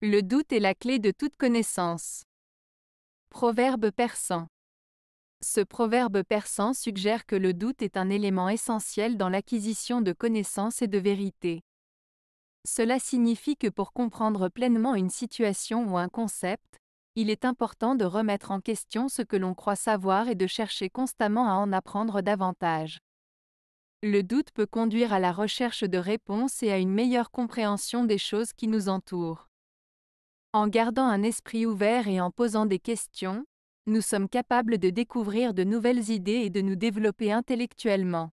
Le doute est la clé de toute connaissance. Proverbe persan. Ce proverbe persan suggère que le doute est un élément essentiel dans l'acquisition de connaissances et de vérité. Cela signifie que pour comprendre pleinement une situation ou un concept, il est important de remettre en question ce que l'on croit savoir et de chercher constamment à en apprendre davantage. Le doute peut conduire à la recherche de réponses et à une meilleure compréhension des choses qui nous entourent. En gardant un esprit ouvert et en posant des questions, nous sommes capables de découvrir de nouvelles idées et de nous développer intellectuellement.